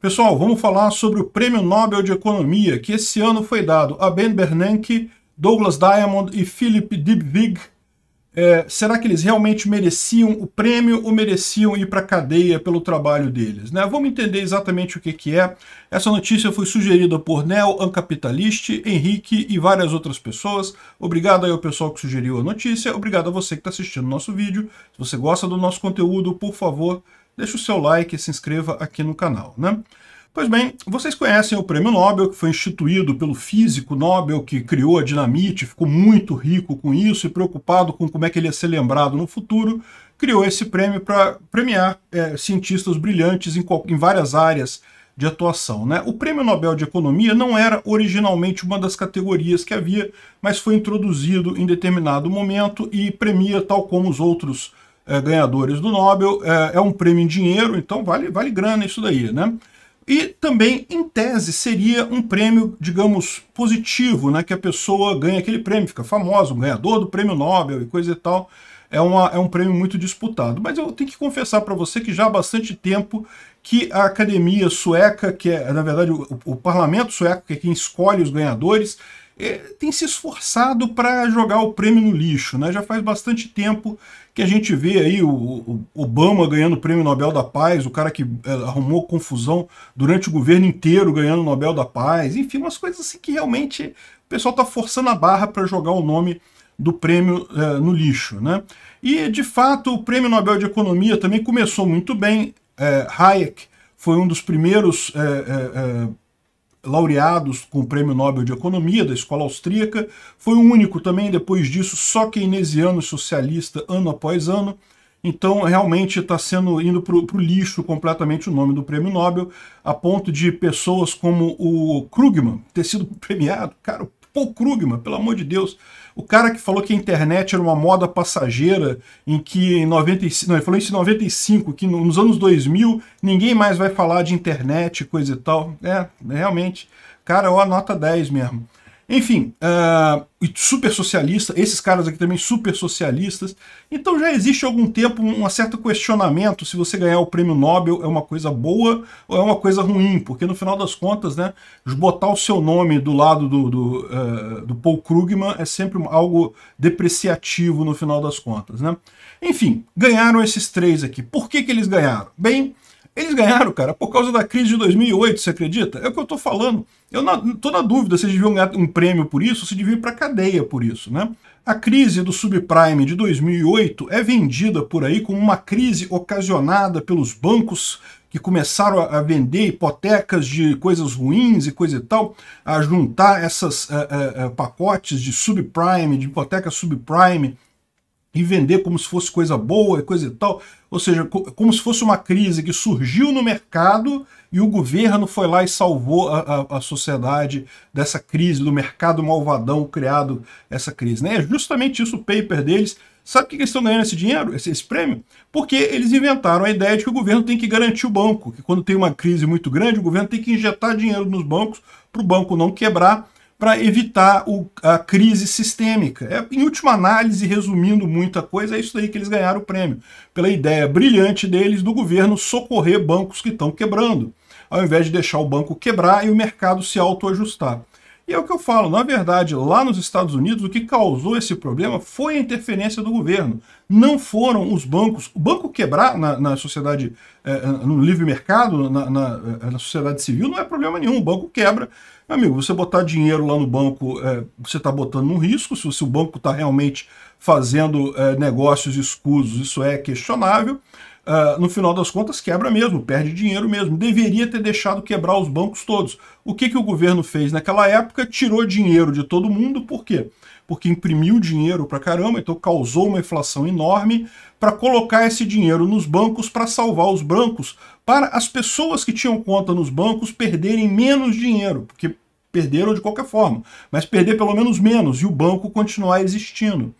Pessoal, vamos falar sobre o Prêmio Nobel de Economia, que esse ano foi dado a Ben Bernanke, Douglas Diamond e Philip Dybvig. É, será que eles realmente mereciam o prêmio ou mereciam ir para a cadeia pelo trabalho deles? Né? Vamos entender exatamente o que, que é. Essa notícia foi sugerida por Neo Ancapitaliste, Henrique e várias outras pessoas. Obrigado aí ao pessoal que sugeriu a notícia. Obrigado a você que está assistindo o nosso vídeo. Se você gosta do nosso conteúdo, por favor, deixe o seu like e se inscreva aqui no canal, né? Pois bem, vocês conhecem o Prêmio Nobel, que foi instituído pelo físico Nobel, que criou a dinamite, ficou muito rico com isso e preocupado com como é que ele ia ser lembrado no futuro, criou esse prêmio para premiar é, cientistas brilhantes em, em várias áreas de atuação. Né? O Prêmio Nobel de Economia não era originalmente uma das categorias que havia, mas foi introduzido em determinado momento e premia, tal como os outros é, ganhadores do Nobel, é, é, um prêmio em dinheiro, então vale, vale grana isso daí, né? E também, em tese, seria um prêmio, digamos, positivo, né? Que a pessoa ganha aquele prêmio, fica famoso, um ganhador do prêmio Nobel e coisa e tal. É, uma, é um prêmio muito disputado. Mas eu tenho que confessar para você que já há bastante tempo que a academia sueca, que é, na verdade, o, o parlamento sueco, que é quem escolhe os ganhadores, é, tem se esforçado para jogar o prêmio no lixo. Né? Já faz bastante tempo que a gente vê aí o, Obama ganhando o prêmio Nobel da Paz, o cara que é, arrumou confusão durante o governo inteiro ganhando o Nobel da Paz, enfim, umas coisas assim que realmente o pessoal está forçando a barra para jogar o nome do prêmio é, no lixo. Né? E, de fato, o prêmio Nobel de Economia também começou muito bem. Hayek foi um dos primeiros laureados com o Prêmio Nobel de Economia da Escola Austríaca, foi o único também, depois disso, só keynesiano socialista ano após ano, então, realmente está sendo indo para o lixo completamente o nome do prêmio Nobel, a ponto de pessoas como o Krugman ter sido premiado, cara, o Paul Krugman, pelo amor de Deus. O cara que falou que a internet era uma moda passageira, em que em 95, não, ele falou isso em 95, que nos anos 2000 ninguém mais vai falar de internet, coisa e tal. É, realmente. Cara, ó, nota 10 mesmo. Enfim, uh, super socialista, esses caras aqui também super socialistas. Então já existe há algum tempo um certo questionamento se você ganhar o prêmio Nobel é uma coisa boa ou é uma coisa ruim, porque no final das contas, né, botar o seu nome do lado do, do, uh, do Paul Krugman é sempre algo depreciativo no final das contas. Né? Enfim, ganharam esses três aqui. Por que, que eles ganharam? Bem, eles ganharam, cara, por causa da crise de 2008, você acredita? É o que eu tô falando. Eu tô na dúvida se eles deviam ganhar um prêmio por isso ou se deviam ir pra cadeia por isso, né? A crise do subprime de 2008 é vendida por aí como uma crise ocasionada pelos bancos que começaram a vender hipotecas de coisas ruins e coisa e tal, a juntar esses uh, eh, uh, eh, eh, pacotes de subprime, de hipoteca subprime, e vender como se fosse coisa boa e coisa e tal. Ou seja, como se fosse uma crise que surgiu no mercado e o governo foi lá e salvou a, a, a sociedade dessa crise, do mercado malvadão criado essa crise. Né? É justamente isso o paper deles. Sabe por que eles estão ganhando esse dinheiro, esse, esse prêmio? Porque eles inventaram a ideia de que o governo tem que garantir o banco, que quando tem uma crise muito grande, o governo tem que injetar dinheiro nos bancos para o banco não quebrar para evitar o, a crise sistêmica. É, em última análise, resumindo muita coisa, é isso aí que eles ganharam o prêmio, pela ideia brilhante deles do governo socorrer bancos que estão quebrando, ao invés de deixar o banco quebrar e o mercado se autoajustar. E é o que eu falo, na verdade, lá nos Estados Unidos, o que causou esse problema foi a interferência do governo. Não foram os bancos. O banco quebrar na, na sociedade, eh, eh no livre mercado, na, na, eh, na, sociedade civil, não é problema nenhum. O banco quebra. Meu amigo, você botar dinheiro lá no banco, eh, você está botando um risco. Se, se o banco está realmente fazendo eh, negócios escusos, isso é questionável uh, no final das contas quebra mesmo, perde dinheiro mesmo. Deveria ter deixado quebrar os bancos todos. O que, que o governo fez naquela época? Tirou dinheiro de todo mundo, por quê? Porque imprimiu dinheiro pra caramba, então causou uma inflação enorme para colocar esse dinheiro nos bancos para salvar os bancos, para as pessoas que tinham conta nos bancos perderem menos dinheiro, porque perderam de qualquer forma, mas perder pelo menos menos e o banco continuar existindo.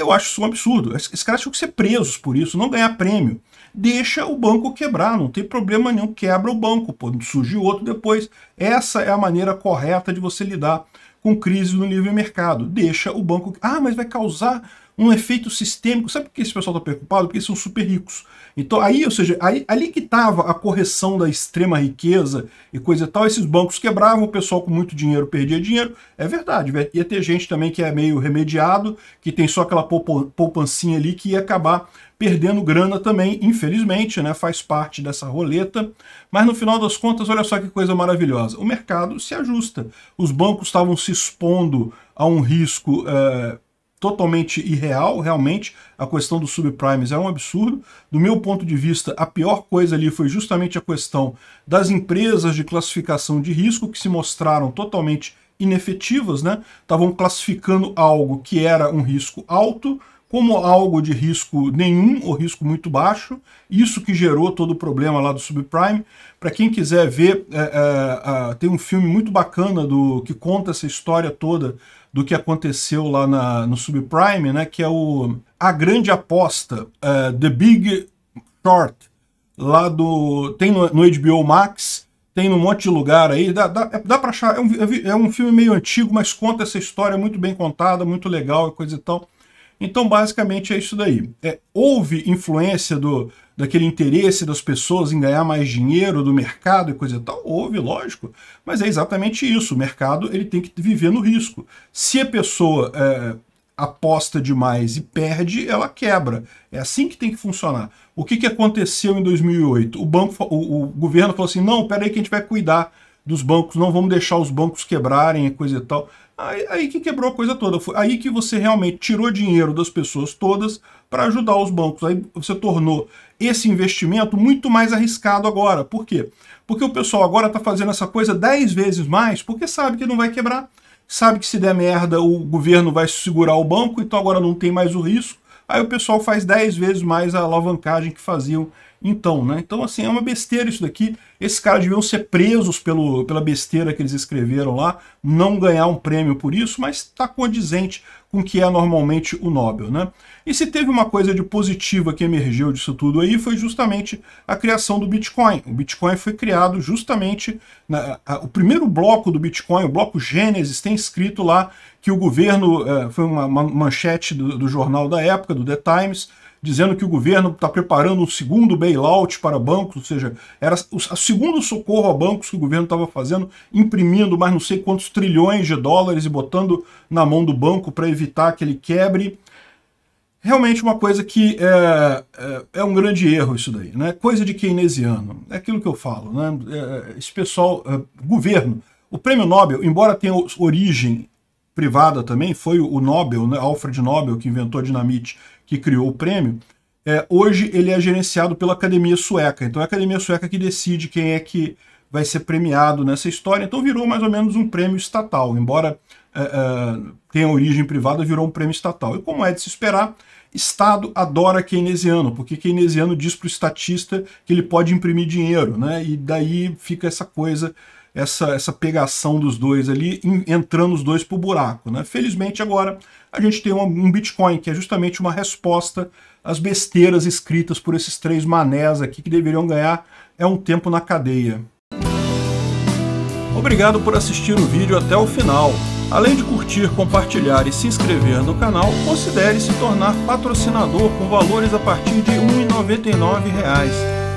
Eu acho isso um absurdo. Esses caras tinham que ser presos por isso, não ganhar prêmio. Deixa o banco quebrar, não tem problema nenhum. Quebra o banco, pô, surge outro depois. Essa é a maneira correta de você lidar com crise no livre mercado. Deixa o banco. Ah, mas vai causar um efeito sistêmico. Sabe por que esse pessoal está preocupado? Porque são super ricos. Então, aí, ou seja, aí, ali que estava a correção da extrema riqueza e coisa e tal, esses bancos quebravam, o pessoal com muito dinheiro perdia dinheiro. É verdade, ia ter gente também que é meio remediado, que tem só aquela poupancinha ali que ia acabar perdendo grana também, infelizmente, né? Faz parte dessa roleta. Mas no final das contas, olha só que coisa maravilhosa. O mercado se ajusta. Os bancos estavam se expondo a um risco. Eh, totalmente irreal, realmente, a questão dos subprimes é um absurdo. Do meu ponto de vista, a pior coisa ali foi justamente a questão das empresas de classificação de risco que se mostraram totalmente inefetivas, né? Estavam classificando algo que era um risco alto, como algo de risco nenhum ou risco muito baixo, isso que gerou todo o problema lá do subprime. Para quem quiser ver, é, é, é, tem um filme muito bacana do que conta essa história toda do que aconteceu lá na, no subprime, né, que é o A Grande Aposta, é, The Big Short, lá do tem no, no, HBO Max, tem num monte de lugar aí, dá, dá, dá para achar, é um, é um, filme meio antigo, mas conta essa história muito bem contada, muito legal e coisa e tal. Então, basicamente, é isso daí. É, houve influência do, daquele interesse das pessoas em ganhar mais dinheiro do mercado e coisa e tal? Houve, lógico, mas é exatamente isso. O mercado ele tem que viver no risco. Se a pessoa é, aposta demais e perde, ela quebra. É assim que tem que funcionar. O que, que aconteceu em 2008? O, banco, o, o governo falou assim, não, peraí que a gente vai cuidar dos bancos, não vamos deixar os bancos quebrarem e é coisa e tal. Aí, aí, que quebrou a coisa toda. Foi aí que você realmente tirou dinheiro das pessoas todas para ajudar os bancos. Aí você tornou esse investimento muito mais arriscado agora. Por quê? Porque o pessoal agora está fazendo essa coisa 10 vezes mais porque sabe que não vai quebrar. Sabe que se der merda o governo vai segurar o banco, então agora não tem mais o risco. Aí o pessoal faz 10 vezes mais a alavancagem que faziam então, né? Então, assim, é uma besteira isso daqui. Esses caras deviam ser presos pelo, pela besteira que eles escreveram lá, não ganhar um prêmio por isso, mas está condizente com o que é normalmente o Nobel, né? E se teve uma coisa de positiva que emergiu disso tudo aí, foi justamente a criação do Bitcoin. O Bitcoin foi criado justamente... Na, a, o primeiro bloco do Bitcoin, o bloco Gênesis, tem escrito lá que o governo... Eh, foi uma, uma manchete do, do jornal da época, do The Times dizendo que o governo está preparando um segundo bailout para bancos, ou seja, era o segundo socorro a bancos que o governo estava fazendo, imprimindo mais não sei quantos trilhões de dólares e botando na mão do banco para evitar que ele quebre. Realmente uma coisa que é, é, é, um grande erro isso daí, né? Coisa de keynesiano, é aquilo que eu falo, né? É, esse pessoal, é, governo, o prêmio Nobel, embora tenha origem privada também, foi o Nobel, né, Alfred Nobel, que inventou a dinamite, que criou o prêmio, é, hoje ele é gerenciado pela Academia Sueca. Então é a Academia Sueca que decide quem é que vai ser premiado nessa história. Então virou mais ou menos um prêmio estatal, embora é, é, tenha origem privada, virou um prêmio estatal. E como é de se esperar, Estado adora keynesiano, porque keynesiano diz para o estatista que ele pode imprimir dinheiro, né? E daí fica essa coisa essa, essa pegação dos dois ali, entrando os dois para o buraco. Né? Felizmente agora a gente tem um, um Bitcoin, que é justamente uma resposta às besteiras escritas por esses três manés aqui que deveriam ganhar é um tempo na cadeia. Obrigado por assistir o vídeo até o final. Além de curtir, compartilhar e se inscrever no canal, considere se tornar patrocinador com valores a partir de R$ 1,99